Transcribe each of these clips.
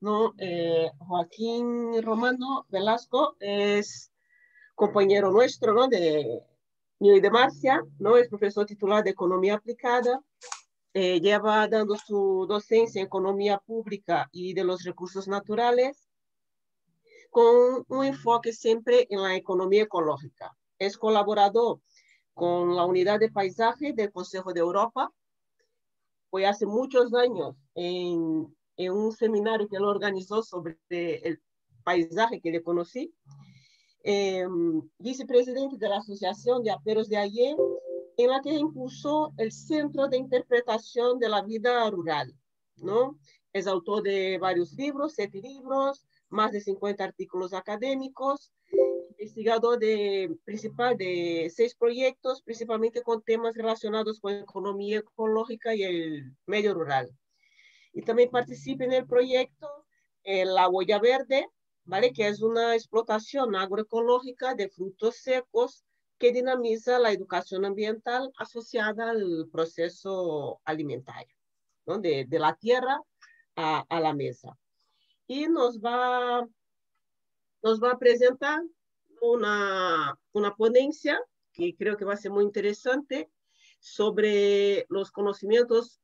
¿no? Eh, Joaquín Romano Velasco es compañero nuestro, ¿no? De mío y de Marcia, ¿no? Es profesor titular de Economía Aplicada. Eh, lleva dando su docencia en Economía Pública y de los Recursos Naturales con un enfoque siempre en la economía ecológica. Es colaborador con la Unidad de Paisaje del Consejo de Europa. Fue pues hace muchos años en en un seminario que él organizó sobre el paisaje que le conocí, vicepresidente eh, de la Asociación de Aperos de Ayer, en la que impulsó el Centro de Interpretación de la Vida Rural. ¿no? Es autor de varios libros, siete libros, más de 50 artículos académicos, investigador de, principal de seis proyectos, principalmente con temas relacionados con economía ecológica y el medio rural y también participe en el proyecto eh, La Huella Verde, ¿vale? que es una explotación agroecológica de frutos secos que dinamiza la educación ambiental asociada al proceso alimentario, ¿no? de, la tierra a, a, la mesa. Y nos va, nos va a presentar una, una ponencia que creo que va a ser muy interesante sobre los conocimientos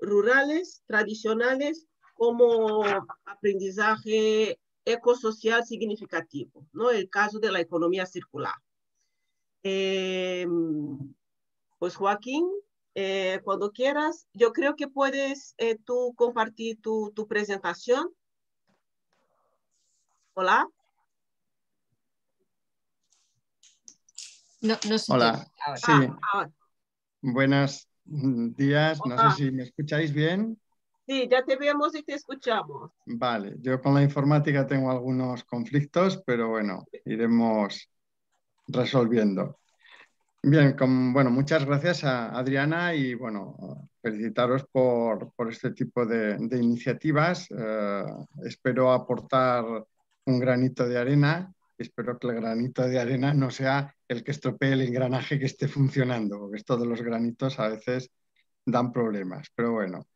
rurales tradicionales como aprendizaje ecosocial significativo, ¿no? El caso de la economía circular. Eh, pues Joaquín, eh, cuando quieras, yo creo que puedes eh, tú compartir tu, presentación. Hola. No, no Hola. Sí. Ah, Buenas días, no sé ah. si me escucháis bien. Sí, ya te vemos y te escuchamos. Vale, yo con la informática tengo algunos conflictos, pero bueno, iremos resolviendo. Bien, bueno, muchas gracias a Adriana y bueno, felicitaros por, este tipo de, iniciativas. Eh, espero aportar un granito de arena Espero que el granito de arena no sea el que estropee el engranaje que esté funcionando, porque todos los granitos a veces dan problemas. Pero bueno,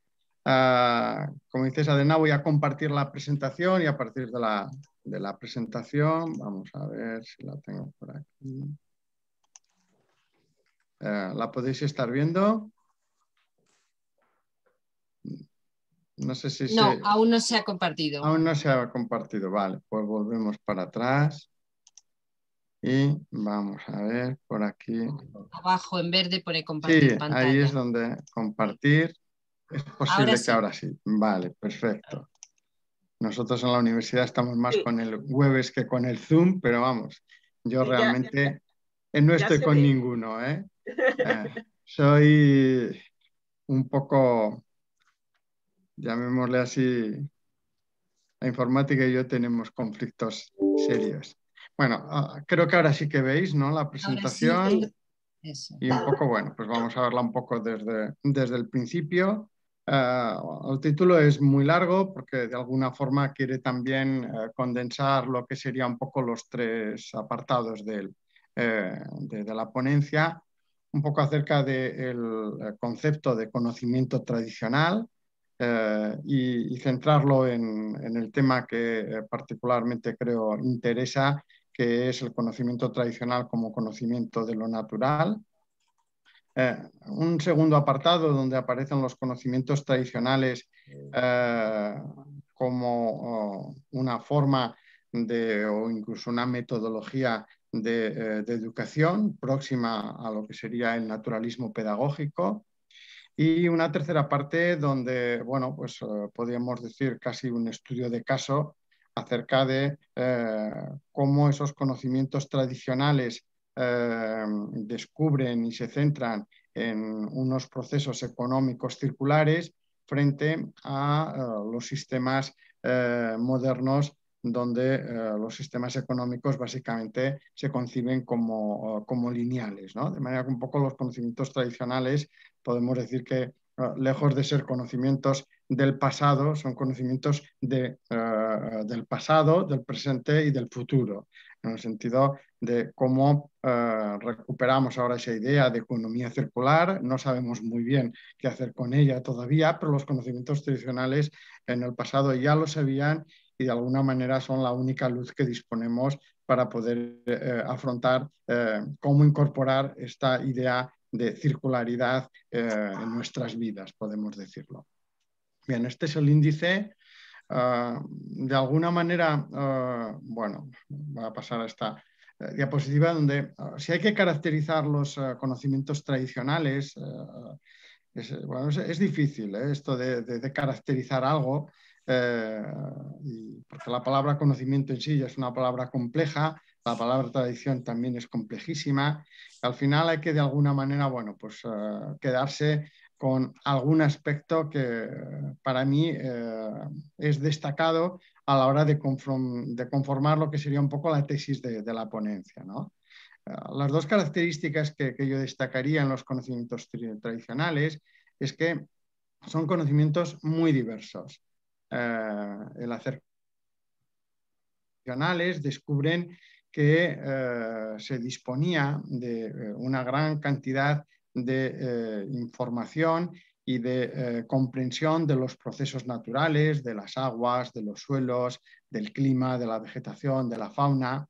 ah, como dices, Adena, voy a compartir la presentación y a partir de la, presentación, vamos a ver si la tengo por aquí. Eh, ¿La podéis estar viendo? No sé si No, aún no se ha compartido. Aún no se ha compartido, vale. Pues volvemos para atrás. Y vamos a ver por aquí. Abajo en verde pone compartir sí, Ahí es donde compartir. Es posible que ahora sí. Vale, perfecto. Nosotros en la universidad estamos más con el Webes que con el Zoom, pero vamos, yo realmente eh, no estoy con ninguno. ¿eh? Eh, soy un poco, llamémosle así, la informática y yo tenemos conflictos serios. Bueno, ah, creo que ahora sí que veis, La presentación. Y un poco, bueno, pues vamos a verla un poco desde, desde el principio. Ah, el título es muy largo porque de alguna forma quiere también eh, condensar lo que serían un poco los tres apartados eh, de, la ponencia, un poco acerca del eh, concepto de conocimiento tradicional y, centrarlo en, en el tema que particularmente creo interesa, que es el conocimiento tradicional como conocimiento de lo natural. Eh, un segundo apartado donde aparecen los conocimientos tradicionales eh, como oh, una forma de, o incluso una metodología de, eh, de, educación próxima a lo que sería el naturalismo pedagógico. Y una tercera parte donde, bueno, pues podríamos decir casi un estudio de caso acerca de eh, cómo esos conocimientos tradicionales eh, descubren y se centran en unos procesos económicos circulares frente a eh, los sistemas modernos donde los sistemas económicos básicamente se conciben como, lineales. De manera que un poco los conocimientos tradicionales podemos decir que, lejos de ser conocimientos del pasado, son conocimientos de, eh, del pasado, del presente y del futuro, en el sentido de cómo eh, recuperamos ahora esa idea de economía circular. No sabemos muy bien qué hacer con ella todavía, pero los conocimientos tradicionales en el pasado ya lo sabían y de alguna manera son la única luz que disponemos para poder eh, afrontar cómo incorporar esta idea de circularidad en nuestras vidas, podemos decirlo. Bien, este es el índice. Ah, de alguna manera, ah, bueno, voy a pasar a esta eh, diapositiva donde ah, si hay que caracterizar los conocimientos tradicionales, es, bueno, es, difícil eh, esto de, caracterizar algo, eh, porque la palabra conocimiento en sí ya es una palabra compleja, la palabra tradición también es complejísima. Al final hay que de alguna manera, bueno, pues quedarse con algún aspecto que para mí eh, es destacado a la hora de, conformar lo que sería un poco la tesis de, la ponencia. Eh, las dos características que, yo destacaría en los conocimientos tradicionales es que son conocimientos muy diversos. Eh, el hacer tradicionales descubren que se disponía de una gran cantidad de eh, información y de eh, comprensión de los procesos naturales, de las aguas, de los suelos, del clima, de la vegetación, de la fauna,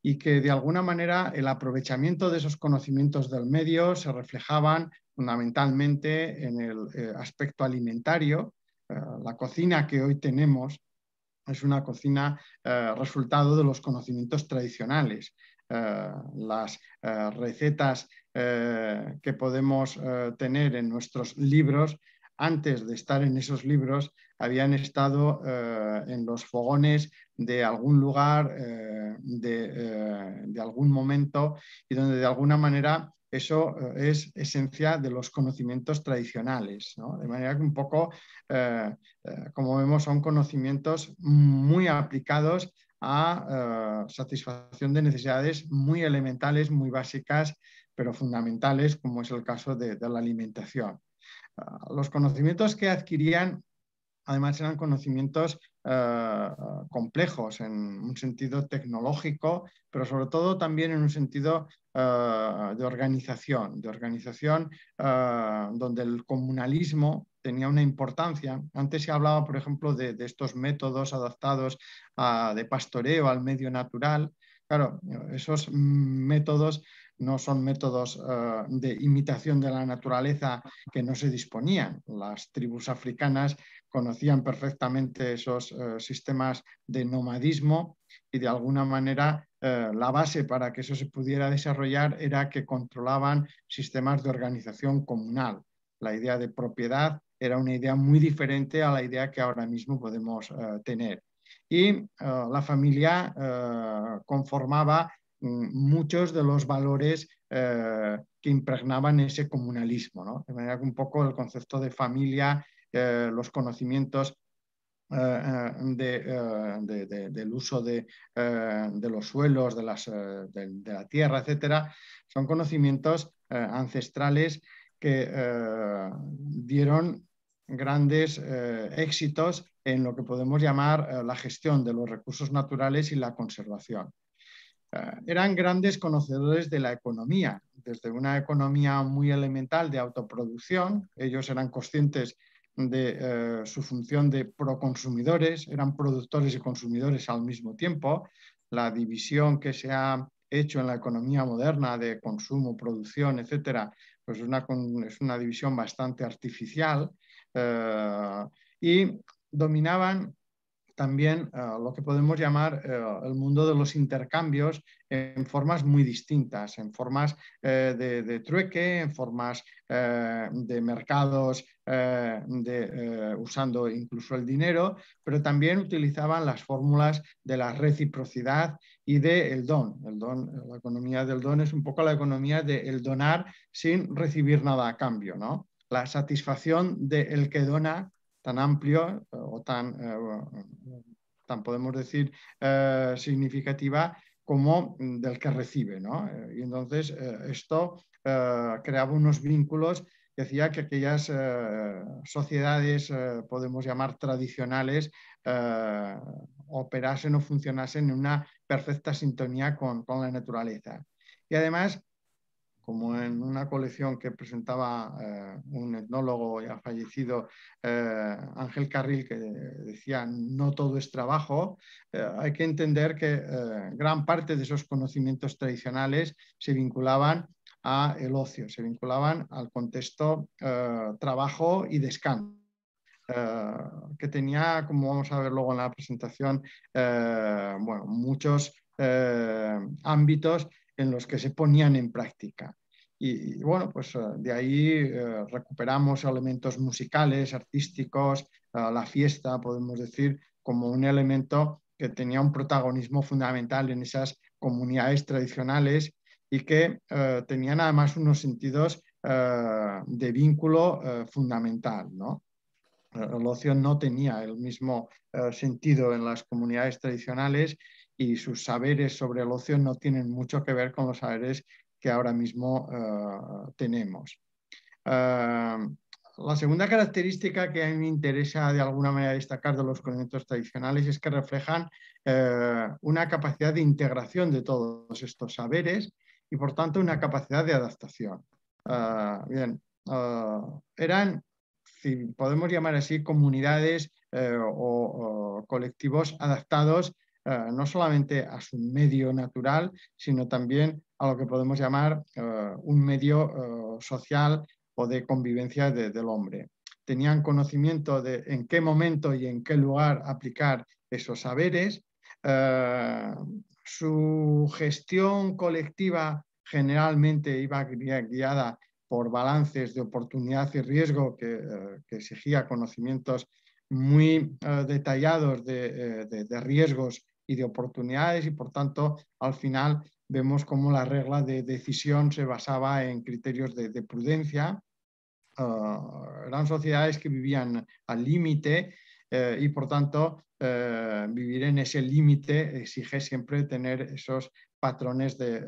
y que de alguna manera el aprovechamiento de esos conocimientos del medio se reflejaban fundamentalmente en el eh, aspecto alimentario. la cocina que hoy tenemos es una cocina resultado de los conocimientos tradicionales. las recetas eh, que podemos eh, tener en nuestros libros, antes de estar en esos libros, habían estado eh, en los fogones de algún lugar, de, algún momento, y donde de alguna manera eso es esencia de los conocimientos tradicionales, de manera que un poco, como vemos, son conocimientos muy aplicados a satisfacción de necesidades muy elementales, muy básicas pero fundamentales, como es el caso de, la alimentación. Ah, los conocimientos que adquirían, además, eran conocimientos ah, complejos en un sentido tecnológico, pero sobre todo también en un sentido ah, de organización, de organización donde el comunalismo tenía una importancia. Antes se hablaba, por ejemplo, de, estos métodos adaptados de pastoreo al medio natural. Claro, esos métodos no son métodos eh, de imitación de la naturaleza que no se disponían. Las tribus africanas conocían perfectamente esos eh, sistemas de nomadismo y de alguna manera eh, la base para que eso se pudiera desarrollar era que controlaban sistemas de organización comunal. La idea de propiedad era una idea muy diferente a la idea que ahora mismo podemos tener. Y la familia conformaba Mm, muchos de los valores eh, que impregnaban ese comunalismo. De manera que un poco el concepto de familia, eh, los conocimientos eh, del uso de, los suelos, de, la tierra, etcétera, son conocimientos ancestrales que dieron grandes éxitos en lo que podemos llamar la gestión de los recursos naturales y la conservación. Eh, eran grandes conocedores de la economía, desde una economía muy elemental de autoproducción, ellos eran conscientes de eh, su función de proconsumidores, eran productores y consumidores al mismo tiempo, la división que se ha hecho en la economía moderna de consumo, producción, etcétera, pues es una división bastante artificial eh, y dominaban también eh, lo que podemos llamar eh, el mundo de los intercambios en formas muy distintas, en formas eh, de, trueque, en formas de mercados de, usando incluso el dinero, pero también utilizaban las fórmulas de la reciprocidad y del don. El don. La economía del don es un poco la economía del donar sin recibir nada a cambio, ¿no? la satisfacción del que dona tan amplio eh, o tan, eh, mm, tan podemos decir, eh, significativa como mm, del que recibe. Y entonces esto creaba unos vínculos que hacía que aquellas sociedades, podemos llamar tradicionales, operasen o funcionasen en una perfecta sintonía con, con la naturaleza. Y además como en una colección que presentaba eh, un etnólogo ya fallecido, eh, Ángel Carril, que decía, no todo es trabajo, eh, hay que entender que gran parte de esos conocimientos tradicionales se vinculaban a el ocio, se vinculaban al contexto trabajo y descanso. que tenía, como vamos a ver luego en la presentación, muchos ámbitos en los que se ponían en práctica. Y, bueno, pues eh, de ahí eh, recuperamos elementos musicales, artísticos, eh, la fiesta, podemos decir, como un elemento que tenía un protagonismo fundamental en esas comunidades tradicionales y que tenía tenían además unos sentidos de vínculo fundamental, ¿no? El ocio no tenía el mismo sentido en las comunidades tradicionales y sus saberes sobre el ocio no tienen mucho que ver con los saberes que ahora mismo eh, tenemos. Eh, la segunda característica que a mí me interesa de alguna manera destacar de los conocimientos tradicionales es que reflejan eh, una capacidad de integración de todos estos saberes y por tanto una capacidad de adaptación. bien, eran, si podemos llamar así, comunidades o, colectivos adaptados eh, no solamente a su medio natural, sino también a lo que podemos llamar eh, un medio eh, social o de convivencia del hombre. Tenían conocimiento de en qué momento y en qué lugar aplicar esos saberes. su gestión colectiva generalmente iba guiada por balances de oportunidad y riesgo que, exigía conocimientos muy detallados de, riesgos y de oportunidades y por tanto al final vemos como la regla de decisión se basaba en criterios de, prudencia. Ah, eran sociedades que vivían al límite eh, y por tanto eh, vivir en ese límite exige siempre tener esos patrones de,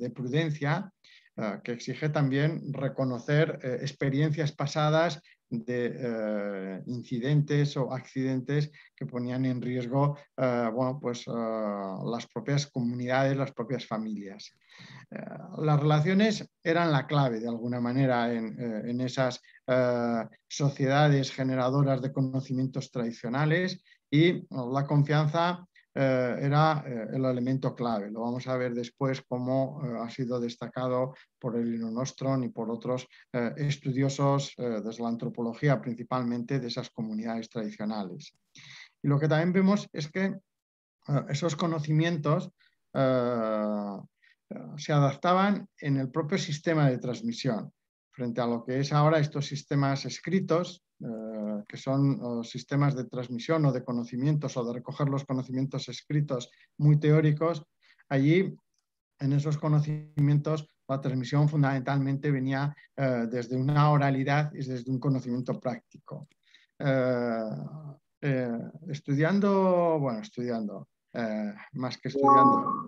eh, prudencia, ah, que exige también reconocer experiencias pasadas de eh, incidentes o accidentes que ponían en riesgo eh, bueno, pues, eh, las propias comunidades, las propias familias. las relaciones eran la clave, de alguna manera, en esas sociedades generadoras de conocimientos tradicionales y la confianza eh, era eh, el elemento clave. Lo vamos a ver después cómo eh, ha sido destacado por el Nostron y por otros estudiosos desde la antropología, principalmente de esas comunidades tradicionales. Y lo que también vemos es que esos conocimientos se adaptaban en el propio sistema de transmisión frente a lo que es ahora estos sistemas escritos, eh, que son sistemas de transmisión o de conocimientos o de recoger los conocimientos escritos muy teóricos, allí en esos conocimientos la transmisión fundamentalmente venía eh, desde una oralidad y desde un conocimiento práctico. Eh, estudiando, bueno, estudiando, más que estudiando,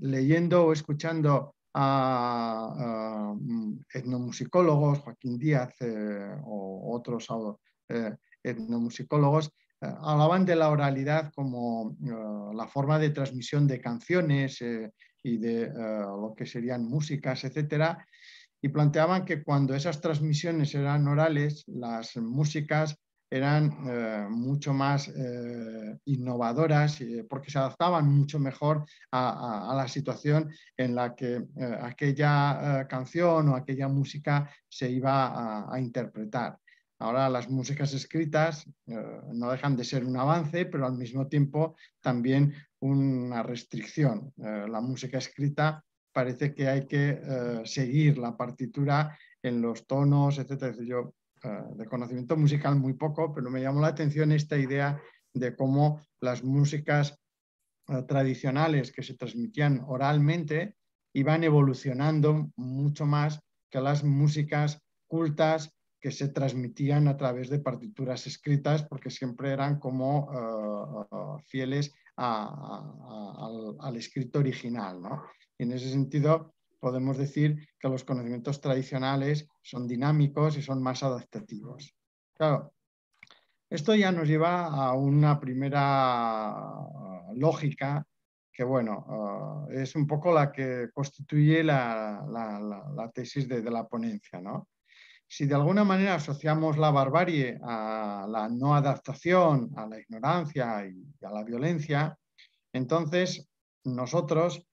leyendo o escuchando a, mm, etnomusicólogos, Joaquín Díaz eh, o otros eh, etnomusicólogos, eh, hablaban de la oralidad como la forma de transmisión de canciones y de lo que serían músicas, etcétera, y planteaban que cuando esas transmisiones eran orales, las músicas eran eh, mucho más eh, innovadoras eh, porque se adaptaban mucho mejor a, la situación en la que aquella canción o aquella música se iba a, interpretar. Ahora las músicas escritas no dejan de ser un avance, pero al mismo tiempo también una restricción. la música escrita parece que hay que seguir la partitura en los tonos, etcétera. Eh, de conocimiento musical muy poco, pero me llamó la atención esta idea de cómo las músicas eh, tradicionales que se transmitían oralmente iban evolucionando mucho más que las músicas cultas que se transmitían a través de partituras escritas, porque siempre eran como eh, fieles al, escrito original. en ese sentido, podemos decir que los conocimientos tradicionales son dinámicos y son más adaptativos. Claro, esto ya nos lleva a una primera lógica que, bueno, eh, es un poco la que constituye la, tesis de, la ponencia, Si de alguna manera asociamos la barbarie a la no adaptación, a la ignorancia y a la violencia, entonces nosotros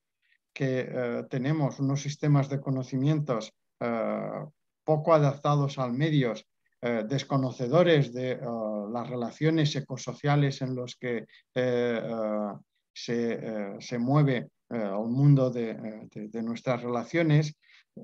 que eh, tenemos unos sistemas de conocimientos eh, poco adaptados al medios eh, desconocedores de las relaciones ecosociales en los que se, se, mueve el mundo de, nuestras relaciones,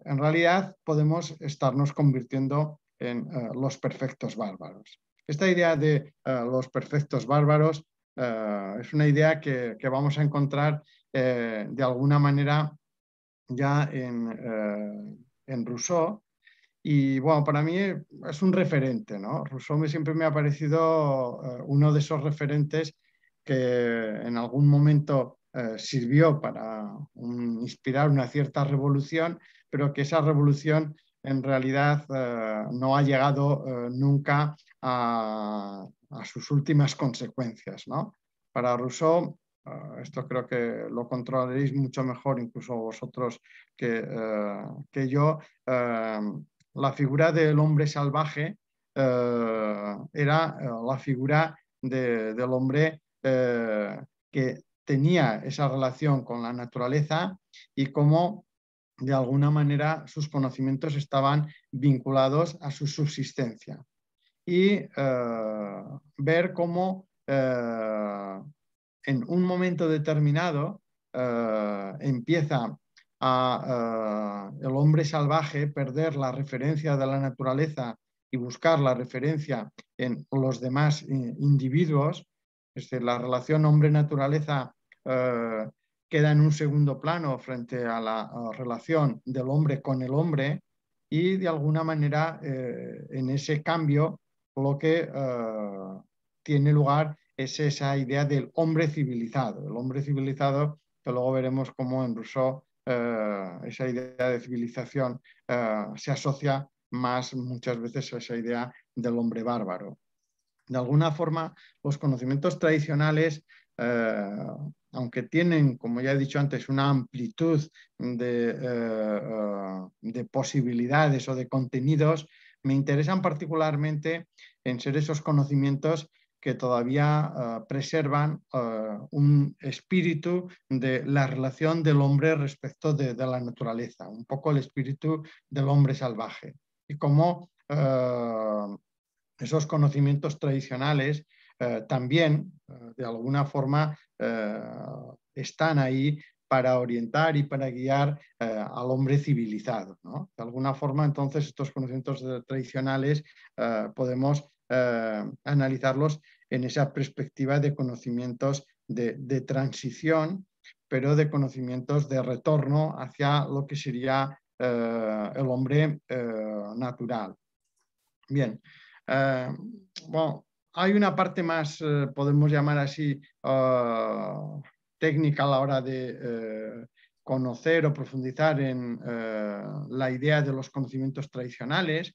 en realidad podemos estarnos convirtiendo en los perfectos bárbaros. Esta idea de los perfectos bárbaros es una idea que vamos a encontrar eh, de alguna manera ya eh, en, Rousseau. Y bueno, para mí es un referente, ¿no? Rousseau me, siempre me ha parecido eh, uno de esos referentes que en algún momento sirvió para inspirar una cierta revolución, pero que esa revolución en realidad no ha llegado nunca a, a sus últimas consecuencias, ¿no? Para Rousseau, Ah, esto creo que lo controlaréis mucho mejor, incluso vosotros que, eh, yo. Em, la figura del hombre salvaje eh, era eh, la figura del hombre que tenía esa relación con la naturaleza y cómo de alguna manera sus conocimientos estaban vinculados a su subsistencia. Y ver cómo en un momento determinado eh, empieza a eh, el hombre salvaje perder la referencia de la naturaleza y buscar la referencia en los demás eh, individuos, la relación hombre-naturaleza queda en un segundo plano frente a la relación del hombre con el hombre y de alguna manera en ese cambio lo que tiene lugar es esa idea del hombre civilizado, el hombre civilizado que luego veremos cómo en Rousseau eh, esa idea de civilización eh, se asocia más muchas veces a esa idea del hombre bárbaro. De alguna forma, los conocimientos tradicionales, eh, aunque tienen, como ya he dicho antes, una amplitud de posibilidades o de contenidos, me interesan particularmente en ser esos conocimientos que todavía ah, preservan ah, un espíritu de la relación del hombre respecto de, la naturaleza, un poco el espíritu del hombre salvaje. Y cómo ah, esos conocimientos tradicionales también, de alguna forma, están ahí para orientar y para guiar al hombre civilizado. ¿no? De alguna forma, entonces, estos conocimientos tradicionales podemos eh, analizarlos en esa perspectiva de conocimientos de, transición, pero de conocimientos de retorno hacia lo que sería eh, el hombre eh, natural. Bien, hay una parte más, podemos llamar así, técnica a la hora de conocer o profundizar en la idea de los conocimientos tradicionales,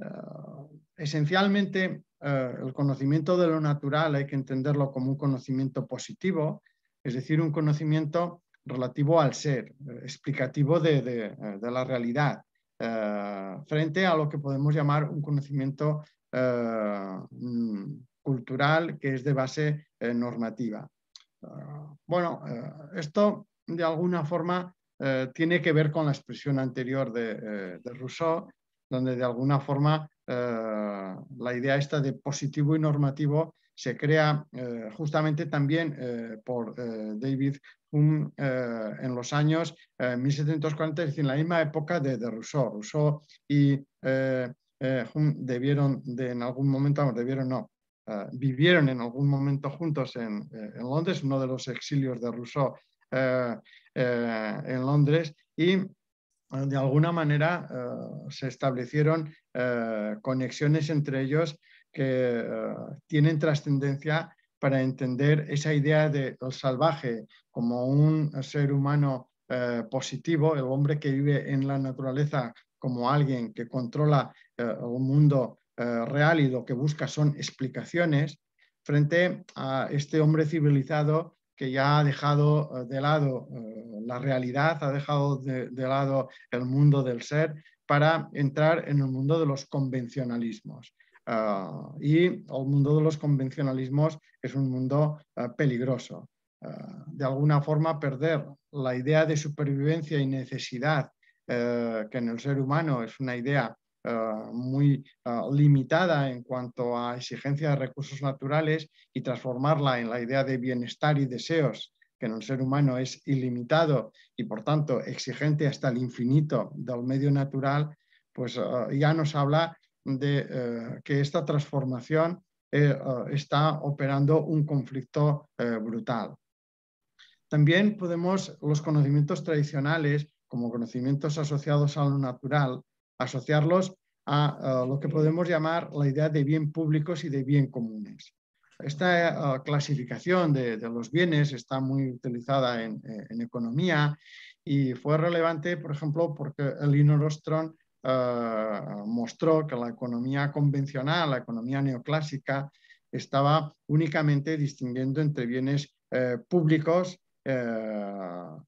eh, esencialmente, eh, el conocimiento de lo natural hay que entenderlo como un conocimiento positivo, es decir, un conocimiento relativo al ser, eh, explicativo de, la realidad, frente a lo que podemos llamar un conocimiento mm, cultural que es de base normativa. bueno, esto de alguna forma tiene que ver con la expresión anterior de, de Rousseau, donde de alguna forma eh, la idea esta de positivo y normativo se crea eh, justamente también eh, por David Hume en los años 1740, es decir, en la misma época de, Rousseau. Rousseau y Hume debieron de, en algún momento, debieron no, vivieron en algún momento juntos en, en, Londres, uno de los exilios de Rousseau en Londres, y de alguna manera eh, se establecieron eh, conexiones entre ellos que eh, tienen trascendencia para entender esa idea del de salvaje como un ser humano positivo, el hombre que vive en la naturaleza como alguien que controla un mundo real y lo que busca son explicaciones, frente a este hombre civilizado que ya ha dejado eh, de lado eh, la realidad, ha dejado de, lado el mundo del ser para entrar en el mundo de los convencionalismos. Ah, y el mundo de los convencionalismos es un mundo eh, peligroso. Ah, de alguna forma, perder la idea de supervivencia y necesidad, que en el ser humano es una idea eh, muy eh, limitada en cuanto a exigencia de recursos naturales y transformarla en la idea de bienestar y deseos, que en el ser humano es ilimitado y por tanto exigente hasta el infinito del medio natural, pues eh, ya nos habla de que esta transformación está operando un conflicto brutal. También podemos, los conocimientos tradicionales, como conocimientos asociados a lo natural, asociarlos a lo que podemos llamar la idea de bien públicos y de bien comunes. Esta eh, clasificación de, los bienes está muy utilizada eh, en, economía y fue relevante, por ejemplo, porque Elinor Rostron eh, mostró que la economía convencional, la economía neoclásica, estaba únicamente distinguiendo entre bienes públicos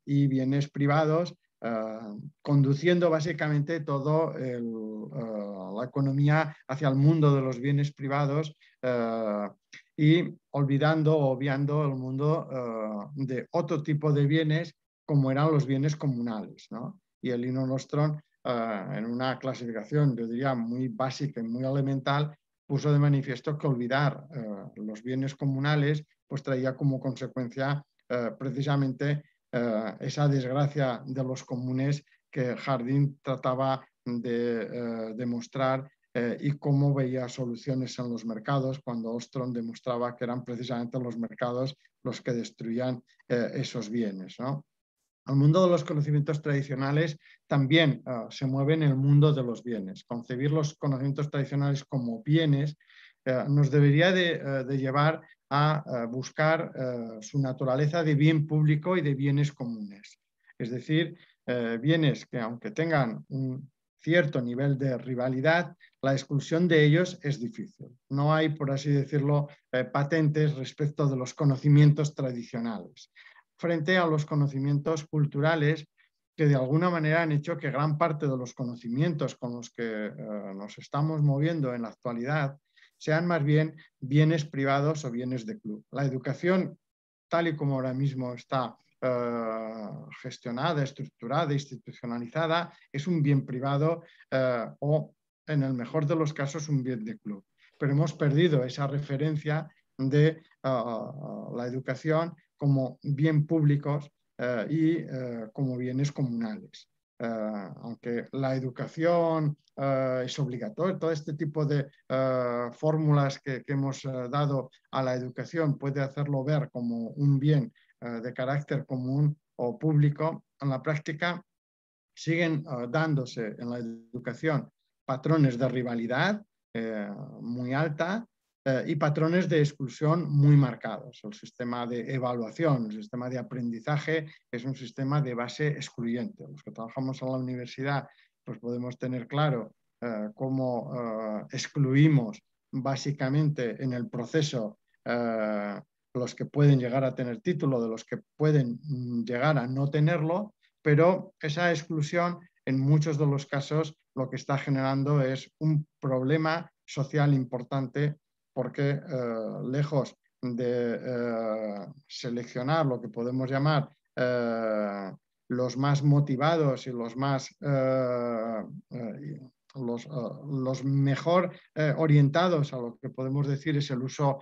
y bienes privados Ah, conduciendo básicamente toda ah, la economía hacia el mundo de los bienes privados ah, y olvidando, obviando el mundo de otro tipo de bienes como eran los bienes comunales. Y el Lino en una clasificación, yo diría, muy básica y muy elemental, puso de manifiesto que olvidar los bienes comunales pues traía como consecuencia precisamente eh, esa desgracia de los comunes que Jardín trataba de eh, demostrar eh, y cómo veía soluciones en los mercados cuando Ostrom demostraba que eran precisamente los mercados los que destruían esos bienes. ¿no? El mundo de los conocimientos tradicionales también se mueve en el mundo de los bienes. Concebir los conocimientos tradicionales como bienes nos debería de, de llevar a buscar eh, su naturaleza de bien público y de bienes comunes. Es decir, eh, bienes que aunque tengan un cierto nivel de rivalidad, la exclusión de ellos es difícil. No hay, por así decirlo, eh, patentes respecto de los conocimientos tradicionales, frente a los conocimientos culturales que de alguna manera han hecho que gran parte de los conocimientos con los que nos estamos moviendo en la actualidad sean más bien bienes privados o bienes de club. La educación, tal y como ahora mismo está eh, gestionada, estructurada, institucionalizada, es un bien privado eh, o, en el mejor de los casos, un bien de club. Pero hemos perdido esa referencia de eh, la educación como bien públicos y como bienes comunales. Eh, aunque la educación eh, es obligatoria, todo este tipo de eh, fórmulas que, que, hemos dado a la educación puede hacerlo ver como un bien de carácter común o público, en la práctica siguen dándose en la educación patrones de rivalidad muy alta eh, y patrones de exclusión muy marcados. El sistema de evaluación, el sistema de aprendizaje es un sistema de base excluyente. Los que trabajamos en la universidad pues podemos tener claro eh, cómo eh, excluimos básicamente en el proceso los que pueden llegar a tener título de los que pueden mm, llegar a no tenerlo, pero esa exclusión en muchos de los casos lo que está generando es un problema social importante porque eh, lejos de eh, seleccionar lo que podemos llamar eh, los más motivados y los más los, los, mejor orientados a lo que podemos decir es el uso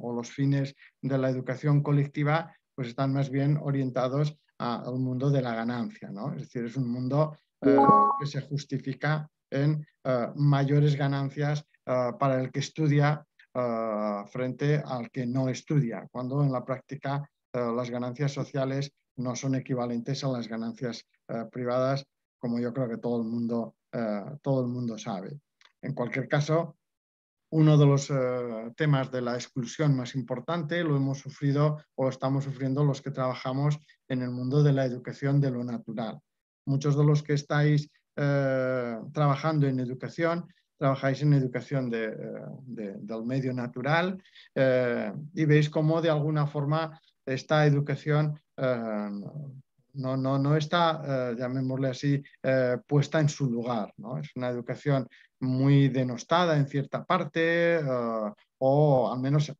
o los fines de la educación colectiva, pues están más bien orientados al mundo de la ganancia, ¿no? Es decir, es un mundo que se justifica en mayores ganancias eh, para el que estudia eh, frente al que no estudia, cuando en la práctica eh, las ganancias sociales no son equivalentes a las ganancias privadas, como yo creo que todo el mundo, todo el mundo sabe. En cualquier caso, uno de los temas de la exclusión más importante lo hemos sufrido o estamos sufriendo los que trabajamos en el mundo de la educación de lo natural. Muchos de los que estáis trabajando en educación trabajáis en educación eh, del medio natural eh, y veis cómo de alguna forma esta educación eh, no, no, no, está, llamémosle así, puesta en su lugar. Es una educación muy denostada en cierta parte o al menos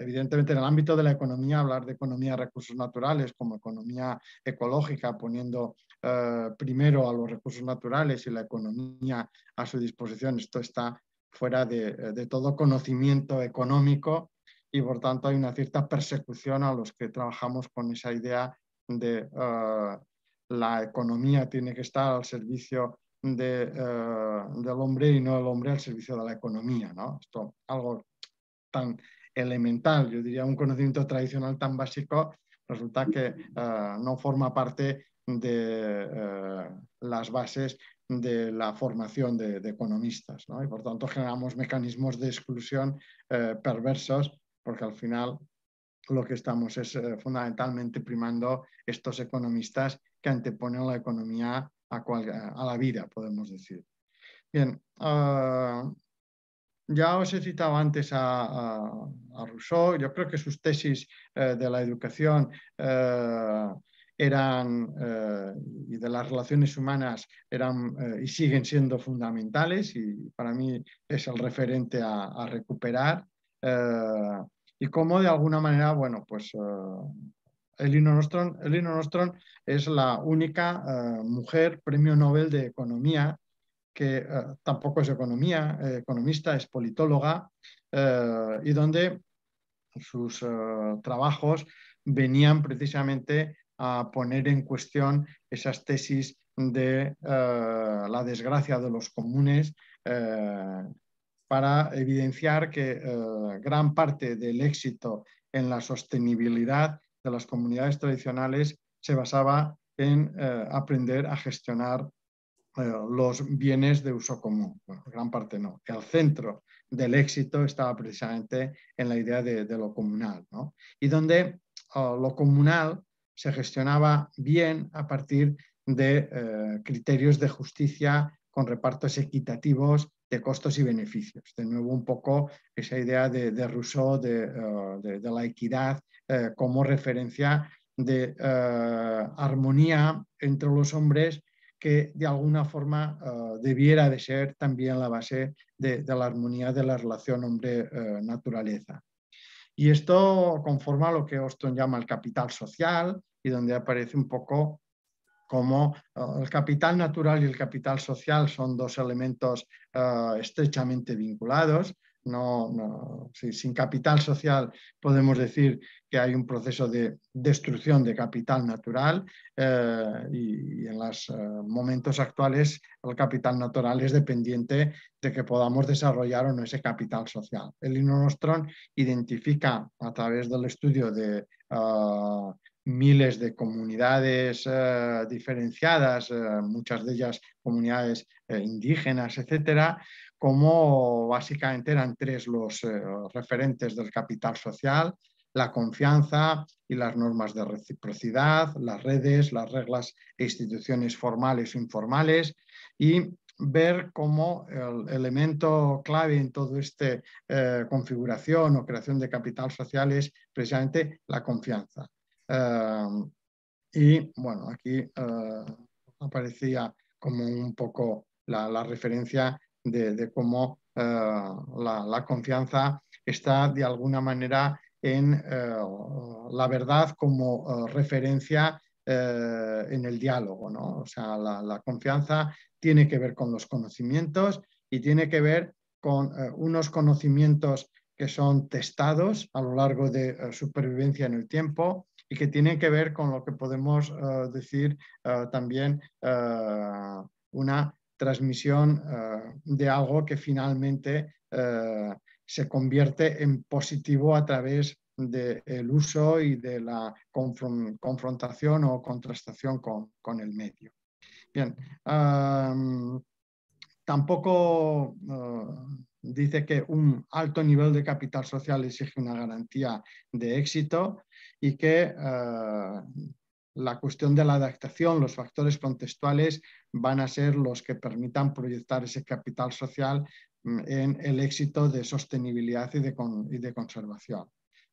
evidentemente en el ámbito de la economía, hablar de economía de recursos naturales como economía ecológica, poniendo eh, primero a los recursos naturales y la economía a su disposición. Esto está fuera eh, de, todo conocimiento económico y por tanto hay una cierta persecución a los que trabajamos con esa idea de eh, la economía tiene que estar al servicio del hombre y no el hombre al servicio de la economía. ¿no? Esto algo tan elemental, yo diría un conocimiento tradicional tan básico, resulta que no forma parte de eh, las bases de la formación de, economistas. Y por tanto generamos mecanismos de exclusión eh, perversos porque al final lo que estamos es eh, fundamentalmente primando estos economistas que anteponen la economía a, la vida, podemos decir. Bien, ah, ya os he citado antes a, Rousseau, yo creo que sus tesis de la educación eran eh, y de las relaciones humanas eran eh, y siguen siendo fundamentales y para mí es el referente a, recuperar eh, y como de alguna manera, bueno, pues el Nostron, es la única mujer premio Nobel de Economía que tampoco es economía, economista, es politóloga y donde sus trabajos venían precisamente a poner en cuestión esas tesis de eh, la desgracia de los comunes eh, para evidenciar que eh, gran parte del éxito en la sostenibilidad de las comunidades tradicionales se basaba en aprender a gestionar los bienes de uso común. gran parte no. El centro del éxito estaba precisamente en la idea de, lo comunal. Y donde oh, lo comunal se gestionaba bien a partir de eh, criterios de justicia con repartos equitativos de costos y beneficios. De nuevo, un poco esa idea de, Rousseau eh, de, la equidad eh, como referencia de armonía entre los hombres que de alguna forma debiera de ser también la base de, la armonía de la relación hombre-naturaleza. y esto conforma lo que Austin llama el capital social, y donde aparece un poco como ah, el capital natural y el capital social son dos elementos ah, estrechamente vinculados. No, sin capital social podemos decir que hay un proceso de destrucción de capital natural eh, y, en los eh, momentos actuales el capital natural es dependiente de que podamos desarrollar o no ese capital social. El Lino identifica a través del estudio de ah, miles de comunidades eh, diferenciadas, eh, muchas de ellas comunidades eh, indígenas, etcétera, como básicamente eran tres los referentes del capital social, la confianza y las normas de reciprocidad, las redes, las reglas e instituciones formales o informales, y ver cómo el elemento clave en toda esta configuración o creación de capital social es precisamente la confianza y bueno, aquí ah, aparecía como un poco la, referencia de, cómo ah, la, confianza está de alguna manera en eh, la verdad como eh, referencia eh, en el diálogo. O sea, la, la, confianza tiene que ver con los conocimientos y tiene que ver con unos conocimientos que son testados a lo largo de supervivencia en el tiempo, y que tiene que ver con lo que podemos ah, decir ah, también ah, una transmisión de algo que finalmente se convierte en positivo a través del uso y de la confrontación o contrastación con, el medio. Bien, tampoco dice que un alto nivel de capital social exige una garantía de éxito y que ah, la cuestión de la adaptación, los factores contextuales van a ser los que permitan proyectar ese capital social mm, en el éxito de sostenibilidad y de, conservación.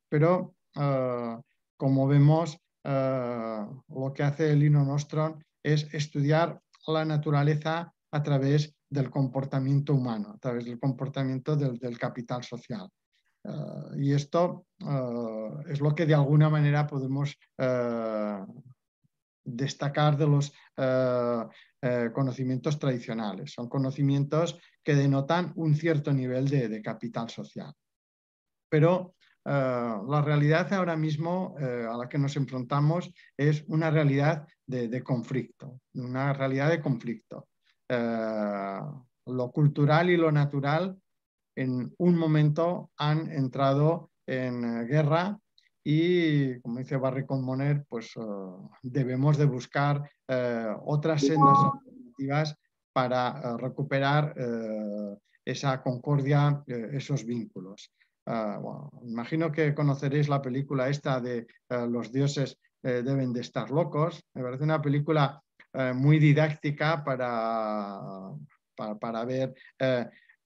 Pero, ah, como vemos, ah, lo que hace Lino nostrum es estudiar la naturaleza a través del comportamiento humano, a través del comportamiento del capital social y eh, esto es eh, lo que de alguna manera podemos eh, destacar de los conocimientos tradicionales. Son conocimientos que denotan un cierto nivel de, capital social. Pero la realidad ahora mismo a la que nos enfrentamos es una realidad de conflicto, una realidad de conflicto. lo cultural y lo natural en un momento han entrado en eh, guerra y, como dice Barry Conmoner, pues oh, debemos de buscar eh, otras sendas alternativas para eh, recuperar esa concordia, esos vínculos. Ah, imagino que conoceréis la película esta de Los dioses deben de estar locos. Me parece una película muy didáctica para, para ver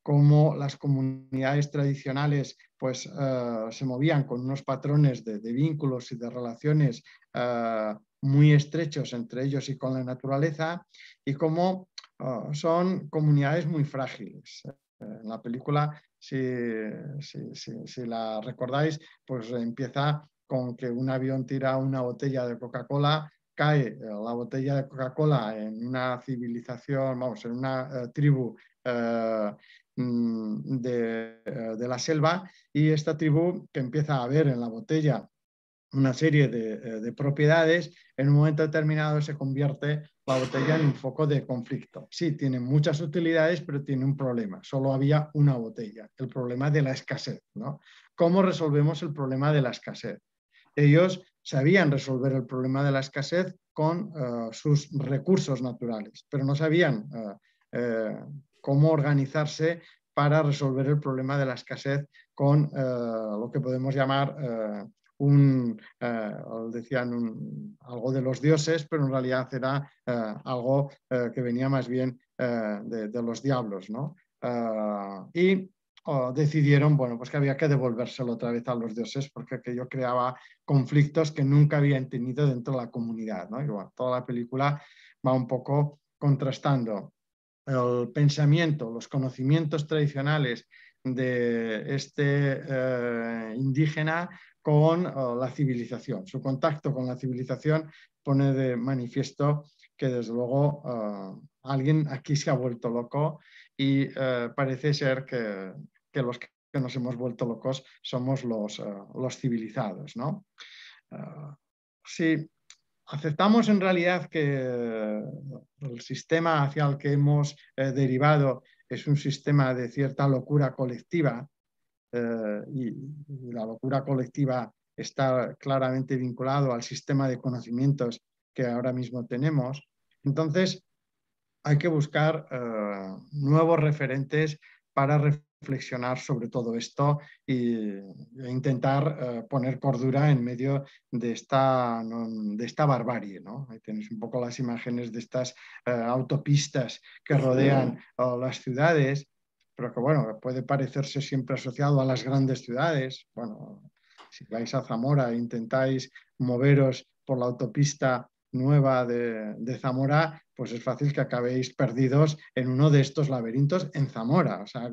cómo las comunidades tradicionales pues, eh, se movían con unos patrones de, vínculos y de relaciones eh, muy estrechos entre ellos y con la naturaleza, y cómo eh, son comunidades muy frágiles. En la película, si, si, si, la recordáis, pues empieza con que un avión tira una botella de Coca-Cola, cae la botella de Coca-Cola en una civilización, vamos, en una tribu Mm, de, eh, de, la selva y esta tribu que empieza a ver en la botella una serie eh, de, propiedades, en un momento determinado se convierte la botella en un foco de conflicto. Sí, tiene muchas utilidades, pero tiene un problema. Solo había una botella, el problema de la escasez. ¿Cómo resolvemos el problema de la escasez? Ellos sabían resolver el problema de la escasez con eh, sus recursos naturales, pero no sabían cómo organizarse para resolver el problema de la escasez con eh, lo que podemos llamar eh, un, eh, decían algo de los dioses, pero en realidad era algo que venía más bien de, los diablos. ¿no? y decidieron bueno, pues que había que devolvérselo otra vez a los dioses porque aquello creaba conflictos que nunca habían tenido dentro de la comunidad. toda la película va un poco contrastando el pensamiento, los conocimientos tradicionales de este eh, indígena con eh, la civilización. Su contacto con la civilización pone de manifiesto que desde luego eh, alguien aquí se ha vuelto loco y parece ser que, los que nos hemos vuelto locos somos los, los civilizados. ¿no? sí, aceptamos en realidad que el sistema hacia el que hemos eh, derivado es un sistema de cierta locura colectiva eh, y, la locura colectiva está claramente vinculado al sistema de conocimientos que ahora mismo tenemos. Entonces, hay que buscar eh, nuevos referentes para reflexionar sobre todo esto y, e intentar eh, poner cordura en medio de esta, de esta barbarie. ¿no? Ahí tenéis un poco las imágenes de estas eh, autopistas que rodean las ciudades, pero que bueno, puede parecerse siempre asociado a las grandes ciudades. Bueno, si vais a Zamora e intentáis moveros por la autopista nueva de, de Zamora, pues es fácil que acabéis perdidos en uno de estos laberintos en Zamora. O sea,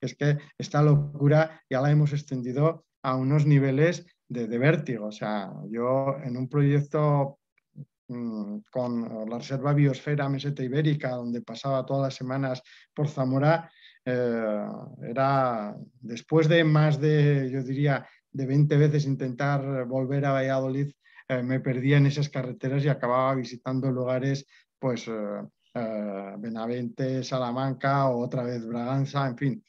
es que esta locura ya la hemos extendido a unos niveles de, vértigo. O sea, yo en un proyecto mm, con la Reserva Biosfera Meseta Ibérica, donde pasaba todas las semanas por Zamora, eh, era después de más de, yo diría, de 20 veces intentar volver a Valladolid, eh, me perdía en esas carreteras y acababa visitando lugares pues eh, eh, Benavente, Salamanca o otra vez Braganza, en fin.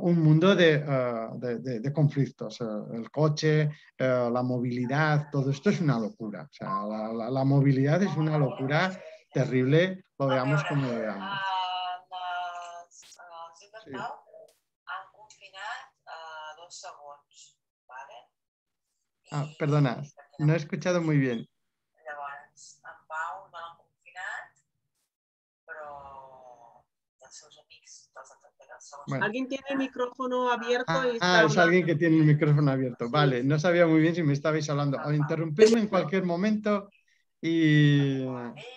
Un mundo de, eh, conflictos. El coche, la movilidad, todo esto es una locura. la, movilidad es una locura terrible, lo veamos como lo veamos. perdona, no he escuchado muy bien. Alguien tiene el micrófono abierto. Ah, ah es alguien que tiene el micrófono abierto. Vale, no sabía muy bien si me estabais hablando. O en cualquier momento y,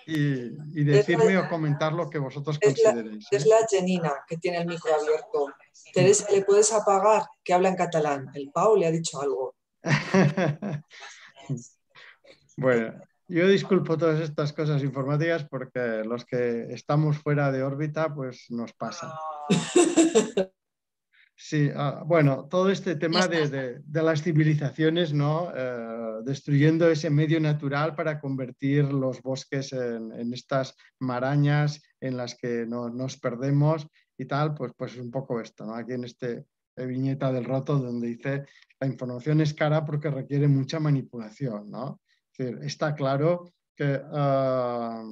y, decirme o comentar lo que vosotros consideréis. ¿eh? Es la Jenina que tiene el micro abierto. Teresa, ¿le puedes apagar? Que habla en catalán. El Pau le ha dicho algo. bueno, yo disculpo todas estas cosas informáticas porque los que estamos fuera de órbita, pues nos pasa. Sí, ah, bueno, todo este tema de, las civilizaciones, ¿no? Eh, destruyendo ese medio natural para convertir los bosques en, estas marañas en las que nos perdemos y tal, pues, pues es un poco esto, ¿no? Aquí en este eh, viñeta del roto donde dice la información es cara porque requiere mucha manipulación, ¿no? Es decir, está claro que ah,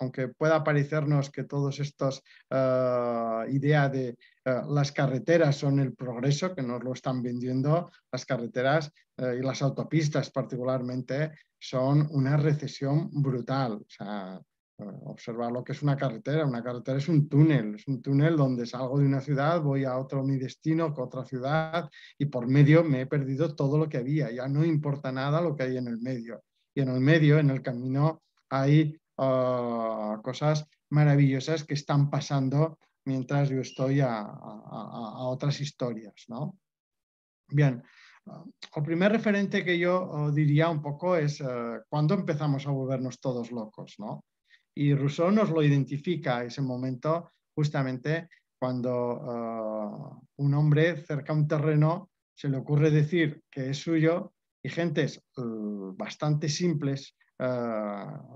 aunque pueda parecernos que todas estas ah, ideas de ah, las carreteras son el progreso, que nos lo están vendiendo, las carreteras eh, y las autopistas particularmente son una recesión brutal. O observar lo que es una carretera. Una carretera es un túnel, es un túnel donde salgo de una ciudad, voy a otro mi destino, a otra ciudad, y por medio me he perdido todo lo que había. Ya no importa nada lo que hay en el medio. Y en el medio, en el camino, hay ah, cosas maravillosas que están pasando mientras yo estoy a, otras historias. ¿no? Bien, ah, el primer referente que yo ah, diría un poco es cuándo cuando empezamos a volvernos todos locos, ¿no? Y Rousseau nos lo identifica ese momento justamente cuando ah, un hombre cerca un terreno se le ocurre decir que es suyo y gentes eh, bastante simples eh,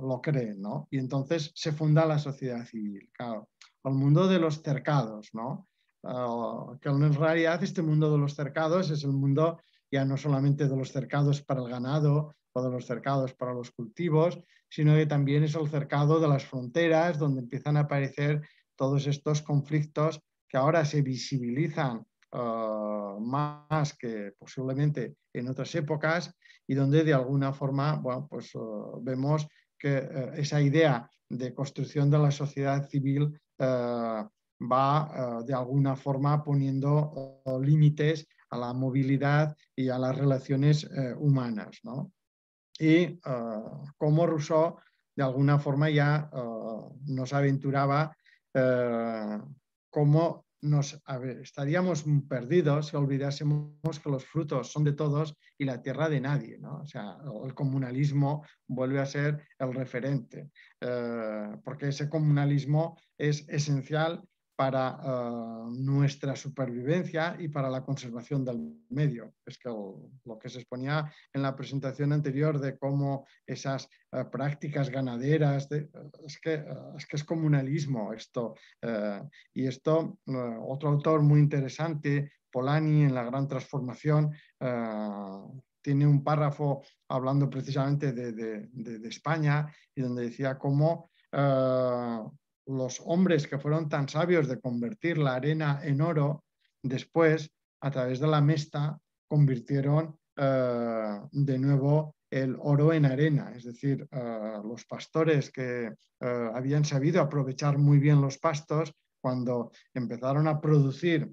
lo creen, ¿no? Y entonces se funda la sociedad civil, claro, el mundo de los cercados, ¿no? Eh, que en realidad este mundo de los cercados es el mundo ya no solamente de los cercados para el ganado, o de los cercados para los cultivos, sino que también es el cercado de las fronteras, donde empiezan a aparecer todos estos conflictos que ahora se visibilizan ah, más que posiblemente en otras épocas y donde de alguna forma pues, ah, vemos que eh, esa idea de construcción de la sociedad civil eh, va eh, de alguna forma poniendo oh, límites a la movilidad y a las relaciones humanas y como ah, cómo Rousseau de alguna forma ya ah, nos aventuraba eh, cómo nos estaríamos perdidos si olvidásemos que los frutos son de todos y la tierra de nadie. ¿no? O sea, el comunalismo vuelve a ser el referente, eh, porque ese comunalismo es esencial para eh, nuestra supervivencia y para la conservación del medio. Es que lo que se exponía en la presentación anterior de cómo esas eh, prácticas ganaderas, eh, es, que, es, comunalismo esto. y esto, otro autor muy interesante, Polanyi, en La Gran Transformación, tiene un párrafo hablando precisamente de, España y donde decía cómo los hombres que fueron tan sabios de convertir la arena en oro, después, a través de la mesta, convirtieron eh, de nuevo el oro en arena, es decir, eh, los pastores que eh, habían sabido aprovechar muy bien los pastos, cuando empezaron a producir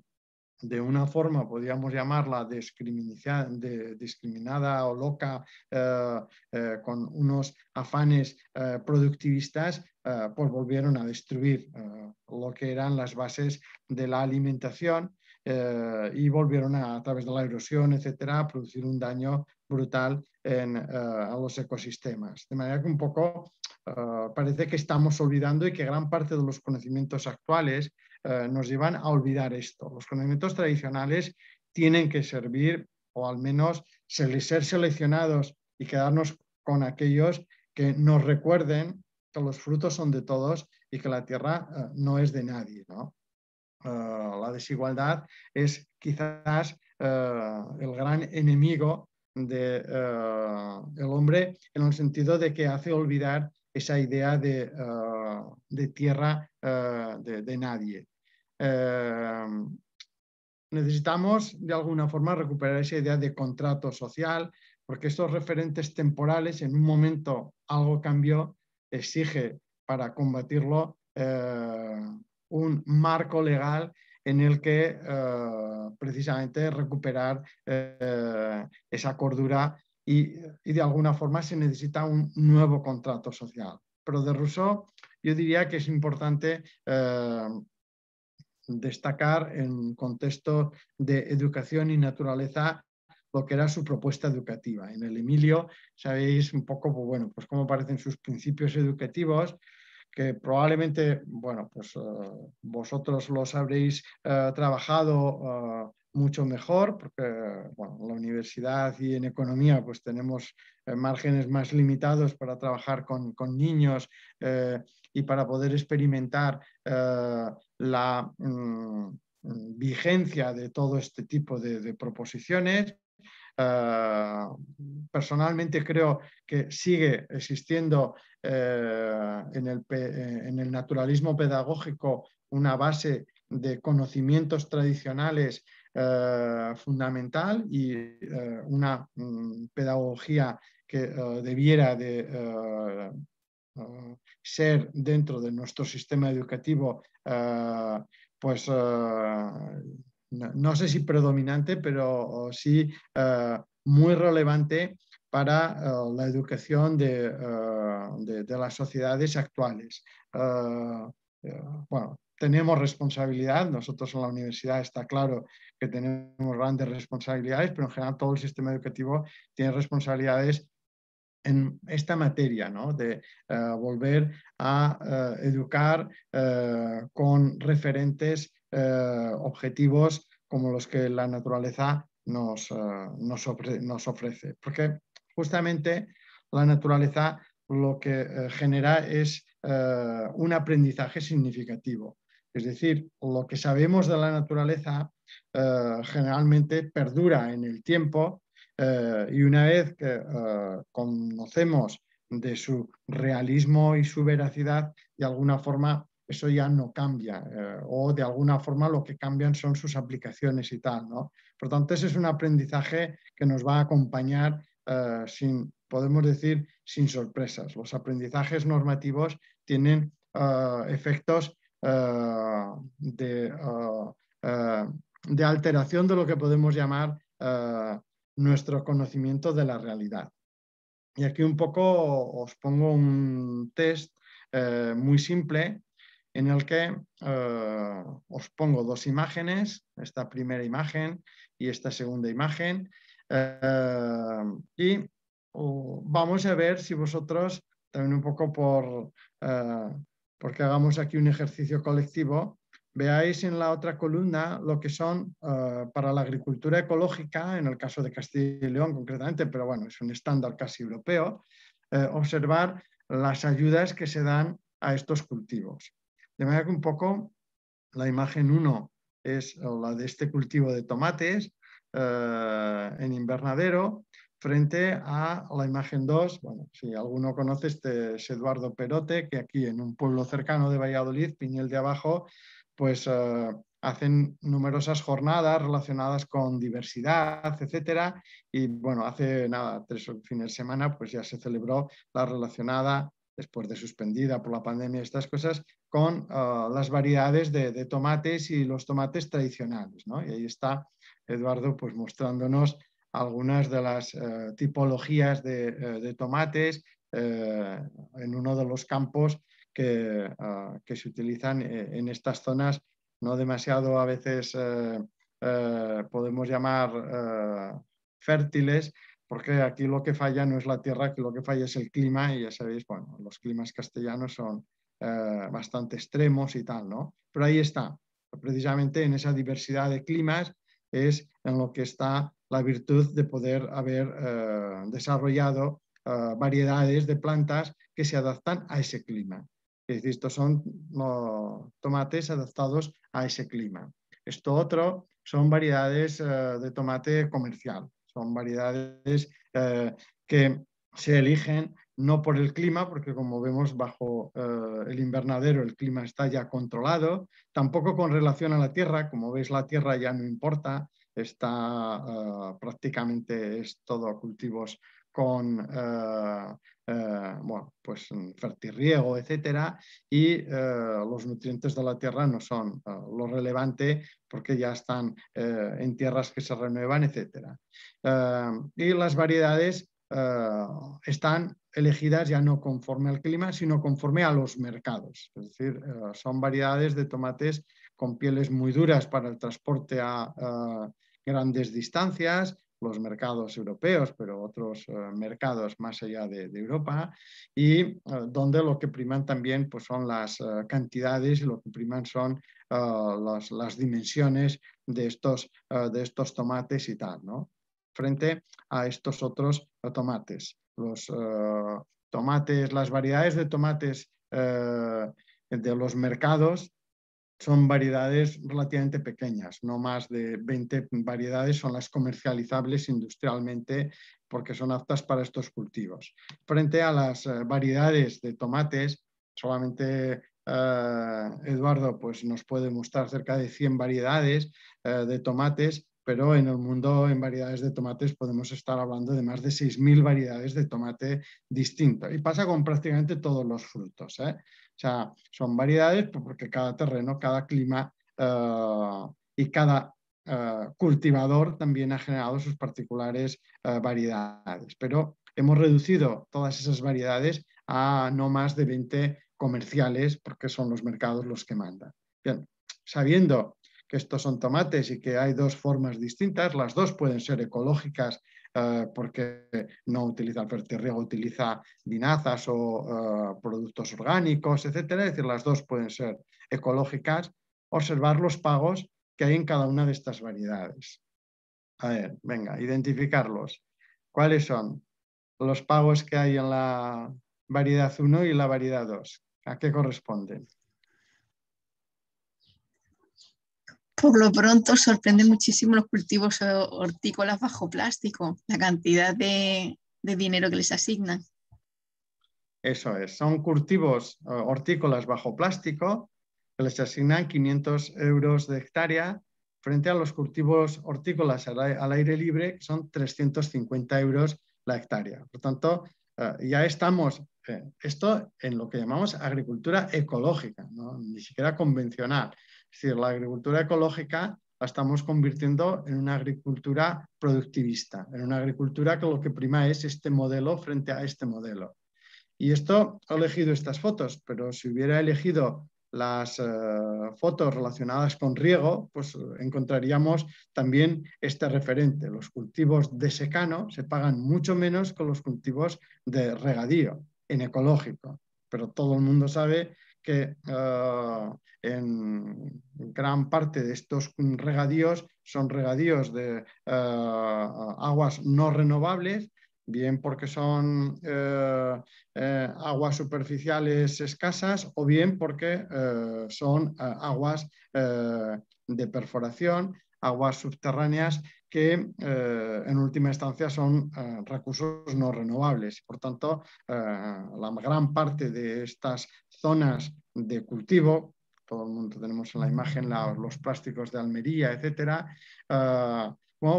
de una forma, podríamos llamarla discriminada o loca, eh, eh, con unos afanes eh, productivistas, pues volvieron a destruir lo que eran las bases de la alimentación y volvieron a, a, través de la erosión, etcétera, a producir un daño brutal en, a los ecosistemas. De manera que un poco eh, parece que estamos olvidando y que gran parte de los conocimientos actuales eh, nos llevan a olvidar esto. Los conocimientos tradicionales tienen que servir o al menos ser seleccionados y quedarnos con aquellos que nos recuerden que los frutos son de todos y que la tierra eh, no es de nadie. la desigualdad es quizás el gran enemigo del el hombre en el sentido de que hace olvidar esa idea de, eh, tierra eh, de, nadie. Eh, necesitamos de alguna forma recuperar esa idea de contrato social, porque estos referentes temporales en un momento algo cambió, exige para combatirlo un marco legal en el que precisamente recuperar esa cordura y, de alguna forma se necesita un nuevo contrato social. Pero de Rousseau yo diría que es importante eh, destacar en contexto de educación y naturaleza lo que era su propuesta educativa. En el Emilio sabéis un poco, pues bueno, pues cómo parecen sus principios educativos, que probablemente, bueno, pues eh, vosotros los habréis eh, trabajado mucho mejor, porque bueno, la universidad y en economía pues tenemos eh, márgenes más limitados para trabajar con, niños eh, y para poder experimentar eh, la mm, vigencia de todo este tipo de, proposiciones. personalmente creo que sigue existiendo en el naturalismo pedagógico una base de conocimientos tradicionales eh, fundamental y eh, una mm, pedagogía que eh, debiera de ser dentro de nuestro sistema educativo, pues no, sé si predominante, pero sí muy relevante para la educación de, las sociedades actuales. bueno, tenemos responsabilidad, nosotros en la universidad está claro que tenemos grandes responsabilidades, pero en general todo el sistema educativo tiene responsabilidades en esta materia, de eh, volver a eh, educar eh, con referentes objetivos como los que la naturaleza nos, ofrece. Porque justamente la naturaleza lo que genera es un aprendizaje significativo, es decir, lo que sabemos de la naturaleza eh, generalmente perdura en el tiempo eh, y una vez que eh, conocemos de su realismo y su veracidad, de alguna forma eso ya no cambia o de alguna forma lo que cambian son sus aplicaciones y tal. ¿no? Por tanto, ese es un aprendizaje que nos va a acompañar sin, podemos decir, sin sorpresas. Los aprendizajes normativos tienen efectos eh, de, eh, eh, de, alteración de lo que podemos llamar nuestro conocimiento de la realidad. Y aquí un poco os pongo un test muy simple en el que os pongo dos imágenes, esta primera imagen y esta segunda imagen, y oh, vamos a ver si vosotros, también un poco por porque hagamos aquí un ejercicio colectivo, veáis en la otra columna lo que son eh, para la agricultura ecológica, en el caso de Castilla y León concretamente, pero bueno, es un estándar casi europeo, eh, observar las ayudas que se dan a estos cultivos. De manera que un poco la imagen 1 es la de este cultivo de tomates eh, en invernadero, frente a la imagen 2, bueno, si alguno conoce, este es Eduardo Perote, que aquí en un pueblo cercano de Valladolid, Piñel de Abajo, pues eh, hacen numerosas jornadas relacionadas con diversidad, etcétera, y bueno, hace nada, tres fines de semana, pues ya se celebró la relacionada después de suspendida por la pandemia, estas cosas, con eh, las variedades de, de, tomates y los tomates tradicionales. ¿no? Y ahí está Eduardo pues, mostrándonos algunas de las eh, tipologías de, eh, tomates eh, en uno de los campos que, que se utilizan en estas zonas no demasiado a veces podemos llamar fértiles, porque aquí lo que falla no es la tierra, aquí lo que falla es el clima y ya sabéis, bueno, los climas castellanos son bastante extremos y tal, ¿no? Pero ahí está, precisamente en esa diversidad de climas es en lo que está la virtud de poder haber eh, desarrollado eh, variedades de plantas que se adaptan a ese clima. Es decir, estos son tomates adaptados a ese clima. Esto otro son variedades eh, de tomate comercial, son variedades que se eligen no por el clima, porque como vemos bajo el invernadero el clima está ya controlado, tampoco con relación a la tierra, como veis la tierra ya no importa, está eh, prácticamente es todo cultivos con uh, uh, bueno, pues, fertirriego, etcétera, y los nutrientes de la tierra no son lo relevante porque ya están en tierras que se renuevan, etcétera. y las variedades están elegidas ya no conforme al clima, sino conforme a los mercados. Es decir, son variedades de tomates con pieles muy duras para el transporte a grandes distancias, los mercados europeos, pero otros eh, mercados más allá de, Europa, y eh, donde lo que priman también pues, son las eh, cantidades y lo que priman son las, dimensiones de estos, de estos tomates y tal, ¿no? frente a estos otros tomates. Los tomates, las variedades de tomates de los mercados son variedades relativamente pequeñas, no más de 20 variedades son las comercializables industrialmente porque son aptas para estos cultivos. Frente a las eh, variedades de tomates, solamente eh, Eduardo pues nos puede mostrar cerca de 100 variedades eh, de tomates, pero en el mundo en variedades de tomates podemos estar hablando de más de 6.000 variedades de tomate distinto. Y pasa con prácticamente todos los frutos sea, son variedades pues, porque cada terreno, cada clima eh, y cada eh, cultivador también ha generado sus particulares eh, variedades. Pero hemos reducido todas esas variedades a no más de 20 comerciales porque son los mercados los que mandan. Bien, sabiendo que estos son tomates y que hay dos formas distintas, las dos pueden ser ecológicas eh, porque no utiliza el utiliza vinazas o eh, productos orgánicos, etcétera. Es decir, las dos pueden ser ecológicas. Observar los pagos que hay en cada una de estas variedades. A ver, venga, identificarlos. ¿Cuáles son los pagos que hay en la variedad 1 y la variedad 2? ¿A qué corresponden? Por lo pronto sorprende muchísimo los cultivos hortícolas bajo plástico, la cantidad de, dinero que les asignan. Eso es, son cultivos eh, hortícolas bajo plástico que les asignan 500 euros de hectárea frente a los cultivos hortícolas al aire libre, son 350 euros la hectárea. Por tanto, eh, ya estamos, eh, esto en lo que llamamos agricultura ecológica, ni siquiera convencional. Es decir, la agricultura ecológica la estamos convirtiendo en una agricultura productivista, en una agricultura que lo que prima es este modelo frente a este modelo. Y esto, he elegido estas fotos, pero si hubiera elegido las eh, fotos relacionadas con riego, pues eh, encontraríamos también este referente. Los cultivos de secano se pagan mucho menos que los cultivos de regadío en ecológico, pero todo el mundo sabe que eh, en gran parte de estos regadíos son regadíos de eh, aguas no renovables, bien porque son eh, aguas superficiales escasas o bien porque son aguas de perforación, aguas subterráneas que en última instancia son recursos no renovables. Por tanto, la gran parte de estas zonas de cultivo, todo el mundo tenemos en la imagen los plásticos de Almería, etcétera, ah,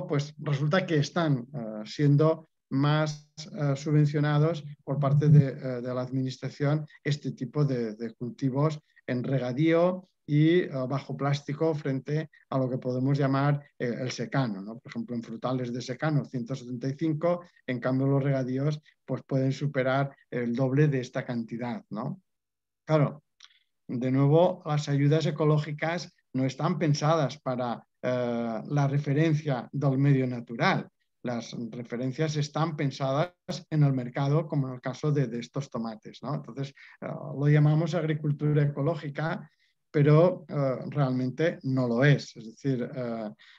pues resulta que están ah, siendo más ah, subvencionados por parte de, la administración este tipo de, cultivos en regadío y bajo plástico frente a lo que podemos llamar eh, el secano. ¿no? Por ejemplo, en frutales de secano 175, en cambio los regadíos pues pueden superar el doble de esta cantidad. ¿no? Claro, de nuevo, las ayudas ecológicas no están pensadas para eh, la referencia del medio natural. Las referencias están pensadas en el mercado, como en el caso de, estos tomates. ¿no? Entonces, eh, lo llamamos agricultura ecológica, pero eh, realmente no lo es. Es decir,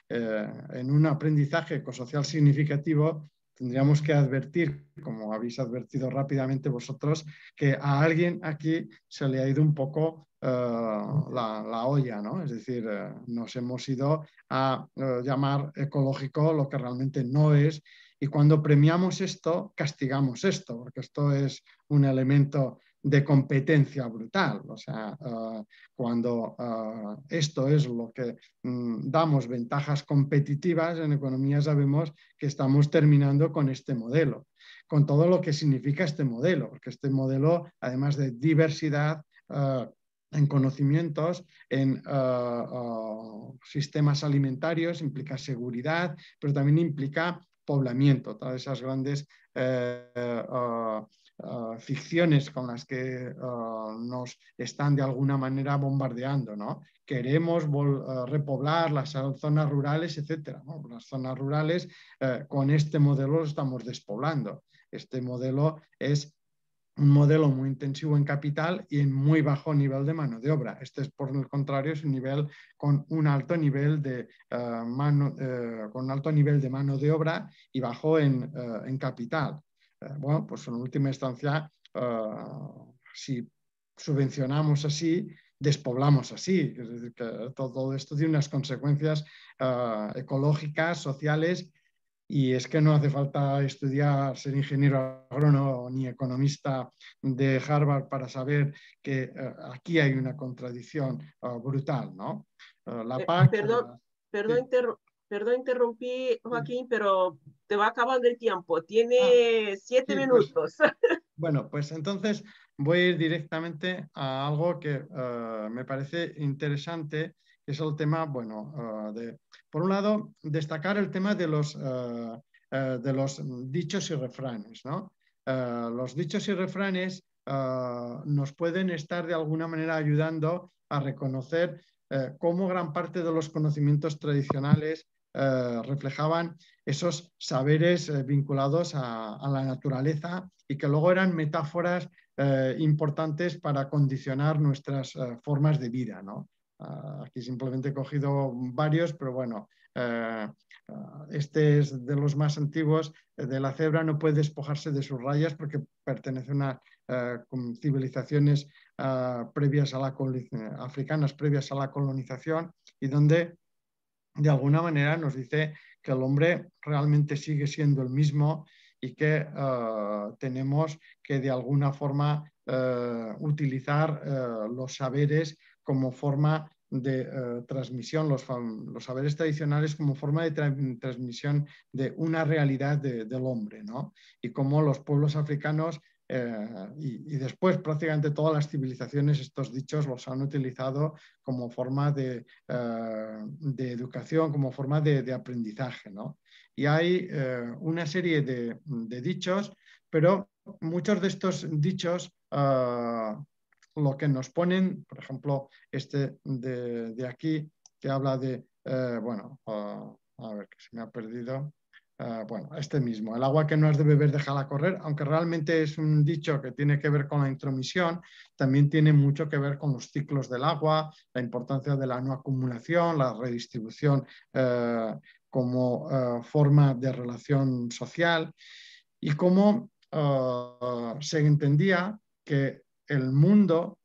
en un aprendizaje ecosocial significativo, tendríamos que advertir, como habéis advertido rápidamente vosotros, que a alguien aquí se le ha ido un poco eh, la, olla, ¿no? Es decir, eh, nos hemos ido a eh, llamar ecológico lo que realmente no es y cuando premiamos esto, castigamos esto, porque esto es un elemento de competencia brutal. O sea, eh, cuando eh, esto es lo que mm, damos ventajas competitivas en economía, sabemos que estamos terminando con este modelo, con todo lo que significa este modelo, porque este modelo, además de diversidad, eh, en conocimientos, en sistemas alimentarios, implica seguridad, pero también implica poblamiento, todas esas grandes Ah, ficciones con las que ah, nos están de alguna manera bombardeando, ¿no? Queremos ah, repoblar las zonas rurales, etcétera. Las zonas rurales eh, con este modelo lo estamos despoblando. Este modelo es un modelo muy intensivo en capital y en muy bajo nivel de mano de obra. Este es, por el contrario, es un nivel con un alto nivel de, eh, mano, eh, con alto nivel de mano de obra y bajo en capital. Eh, bueno, pues en última instancia, eh, si subvencionamos así, despoblamos así. Es decir, que todo esto tiene unas consecuencias eh, ecológicas, sociales, y es que no hace falta estudiar, ser ingeniero agrónomo ni economista de Harvard para saber que aquí hay una contradicción brutal, ¿no? la PAC, perdón, perdón, perdón, interrumpí, Joaquín, pero te va acabando el tiempo. Tiene ah, siete pues. minutos. bueno, pues entonces voy a ir directamente a algo que eh, me parece interesante, que es el tema, bueno, eh, de, por un lado, destacar el tema de los, eh, de los dichos y refranes, los dichos y refranes nos pueden estar de alguna manera ayudando a reconocer cómo gran parte de los conocimientos tradicionales eh, reflejaban esos saberes eh, vinculados a, la naturaleza y que luego eran metáforas eh, importantes para condicionar nuestras formas de vida. Ah, aquí simplemente he cogido varios, pero bueno, ah, este es de los más antiguos. De la cebra no puede despojarse de sus rayas porque pertenece a civilizaciones ah, previas a la africanas previas a la colonización y donde de alguna manera nos dice que el hombre realmente sigue siendo el mismo y que eh, tenemos que de alguna forma eh, utilizar eh, los saberes como forma de transmisión, los, saberes tradicionales como forma de transmisión de una realidad del hombre, ¿no? Y como los pueblos africanos eh, y, después prácticamente todas las civilizaciones estos dichos los han utilizado como forma de, eh, educación, como forma de, aprendizaje. Y hay eh, una serie de, dichos, pero muchos de estos dichos lo que nos ponen, por ejemplo, este de, aquí que habla de, bueno, a ver que se me ha perdido. Ah, bueno, este mismo, el agua que no has de beber, déjala correr, aunque realmente es un dicho que tiene que ver con la intromisión, también tiene mucho que ver con los ciclos del agua, la importancia de la no acumulación, la redistribución eh, como eh, forma de relación social y cómo eh, se entendía que el mundo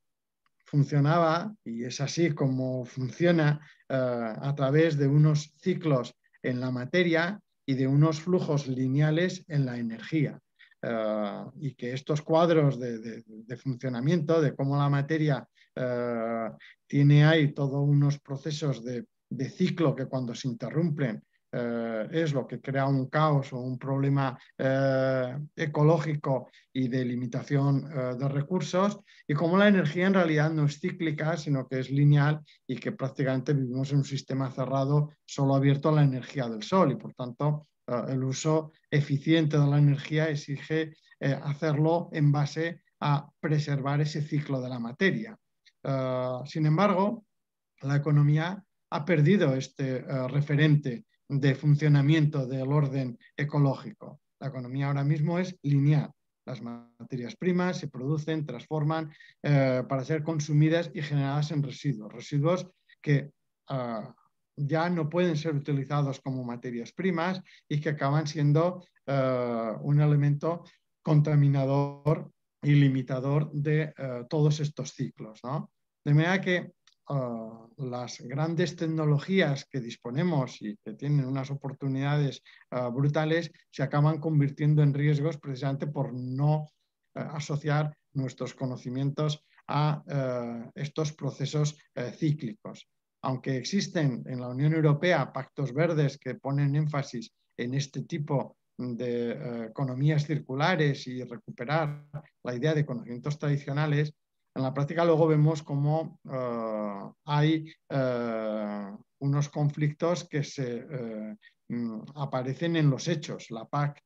funcionaba, y es así como funciona, a través de unos ciclos en la materia y de unos flujos lineales en la energía. Eh, y que estos cuadros de, funcionamiento, de cómo la materia eh, tiene ahí todos unos procesos de, ciclo que cuando se interrumpen eh, es lo que crea un caos o un problema eh, ecológico y de limitación eh, de recursos, y como la energía en realidad no es cíclica, sino que es lineal y que prácticamente vivimos en un sistema cerrado solo abierto a la energía del sol, y por tanto el uso eficiente de la energía exige hacerlo en base a preservar ese ciclo de la materia. sin embargo, la economía ha perdido este referente de funcionamiento del orden ecológico. La economía ahora mismo es lineal. Las materias primas se producen, transforman eh, para ser consumidas y generadas en residuos. Residuos que eh, ya no pueden ser utilizados como materias primas y que acaban siendo eh, un elemento contaminador y limitador de todos estos ciclos. De manera que Ah, las grandes tecnologías que disponemos y que tienen unas oportunidades ah, brutales se acaban convirtiendo en riesgos precisamente por no eh, asociar nuestros conocimientos a eh, estos procesos eh, cíclicos. Aunque existen en la Unión Europea pactos verdes que ponen énfasis en este tipo de economías circulares y recuperar la idea de conocimientos tradicionales, en la práctica luego vemos cómo eh, hay eh, unos conflictos que se eh, mm, aparecen en los hechos. La PAC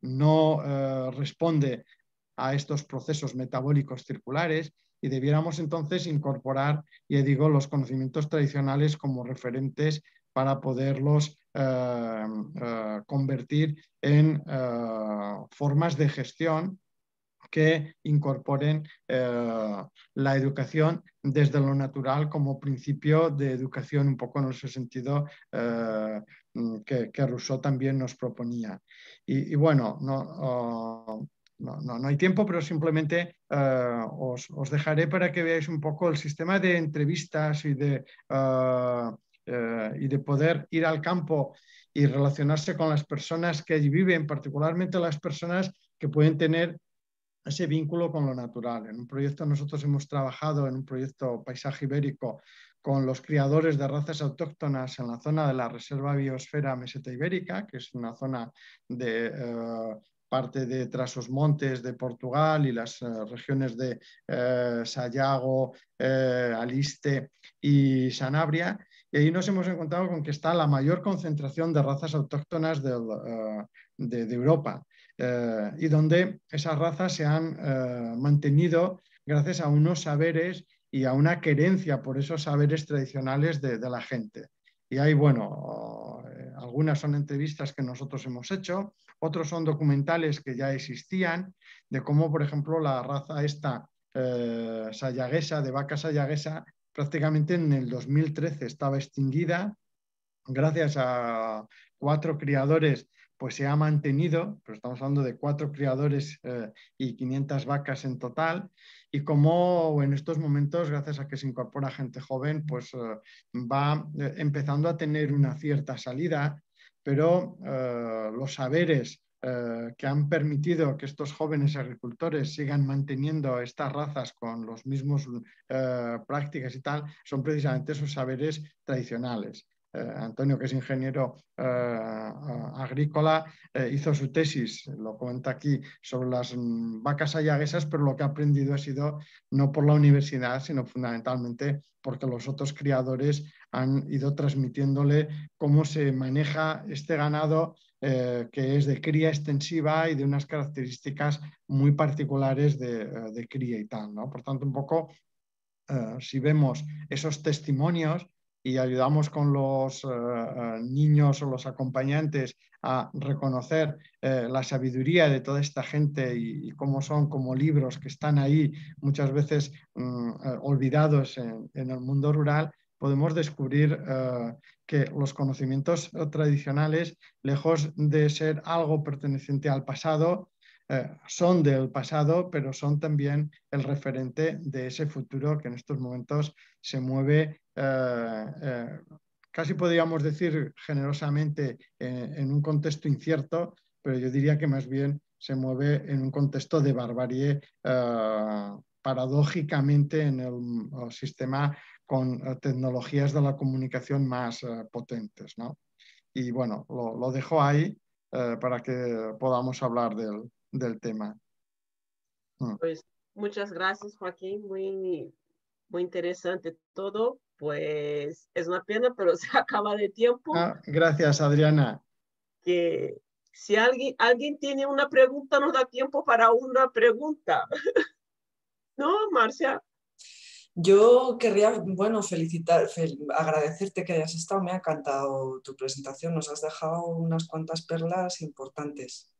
no responde a estos procesos metabólicos circulares y debiéramos entonces incorporar, ya digo, los conocimientos tradicionales como referentes para poderlos convertir en formas de gestión que incorporen eh, la educación desde lo natural como principio de educación, un poco en ese sentido eh, mm, que, Rousseau también nos proponía. Y, bueno, oh, no, no, hay tiempo, pero simplemente eh, os, dejaré para que veáis un poco el sistema de entrevistas y de, y de poder ir al campo y relacionarse con las personas que allí viven, particularmente las personas que pueden tener ese vínculo con lo natural. En un proyecto nosotros hemos trabajado en un proyecto paisaje ibérico con los criadores de razas autóctonas en la zona de la Reserva Biosfera Meseta Ibérica, que es una zona de eh, parte de Trasos Montes de Portugal y las eh, regiones de eh, Sayago, Aliste y Sanabria. Y ahí nos hemos encontrado con que está la mayor concentración de razas autóctonas de Europa. Eh, y donde esas razas se han eh, mantenido gracias a unos saberes y a una querencia por esos saberes tradicionales de, la gente. Y hay, bueno, eh, algunas son entrevistas que nosotros hemos hecho, otros son documentales que ya existían, de cómo, por ejemplo, la raza esta sayaguesa, de vaca sayaguesa, prácticamente en el 2013 estaba extinguida, gracias a cuatro criadores pues se ha mantenido, pero estamos hablando de cuatro criadores eh, y 500 vacas en total, y como en estos momentos, gracias a que se incorpora gente joven, pues eh, va eh, empezando a tener una cierta salida, pero los saberes que han permitido que estos jóvenes agricultores sigan manteniendo estas razas con los mismos prácticas y tal, son precisamente esos saberes tradicionales. Eh, Antonio, que es ingeniero eh, agrícola, eh, hizo su tesis, lo comenta aquí, sobre las mm, vacas ayaguesas, pero lo que ha aprendido ha sido no por la universidad, sino fundamentalmente porque los otros criadores han ido transmitiéndole cómo se maneja este ganado que es de cría extensiva y de unas características muy particulares de, cría y tal. ¿no? Por tanto, un poco, si vemos esos testimonios, y ayudamos con los eh, eh, niños o los acompañantes a reconocer eh, la sabiduría de toda esta gente y, cómo son como libros que están ahí muchas veces mm, olvidados en, el mundo rural, podemos descubrir que los conocimientos tradicionales, lejos de ser algo perteneciente al pasado, son del pasado, pero son también el referente de ese futuro que en estos momentos se mueve eh, eh, casi podríamos decir generosamente eh, en, un contexto incierto, pero yo diría que más bien se mueve en un contexto de barbarie paradójicamente en el, sistema con tecnologías de la comunicación más potentes. ¿no? Y bueno, lo, dejo ahí para que podamos hablar del, tema. Mm. Pues muchas gracias, Joaquín. Muy, muy interesante todo pues es una pena, pero se acaba de tiempo. Ah, gracias, Adriana. Que si alguien, alguien tiene una pregunta, nos da tiempo para una pregunta. ¿No, Marcia? Yo querría, bueno, felicitar, agradecerte que hayas estado. Me ha encantado tu presentación. Nos has dejado unas cuantas perlas importantes.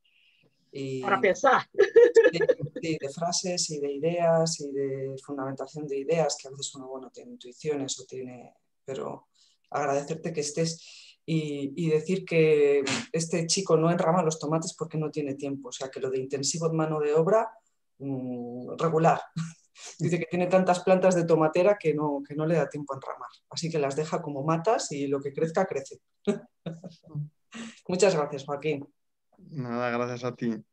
para pensar. de frases y de ideas y de fundamentación de ideas, que a veces uno, bueno, tiene intuiciones o tiene, pero agradecerte que estés y, decir que este chico no enrama los tomates porque no tiene tiempo, o sea, que lo de intensivo en mano de obra, mm, regular. Dice que tiene tantas plantas de tomatera que no, que no le da tiempo a enramar, así que las deja como matas y lo que crezca, crece. Mm. Muchas gracias, Joaquín. Nada, gracias a ti.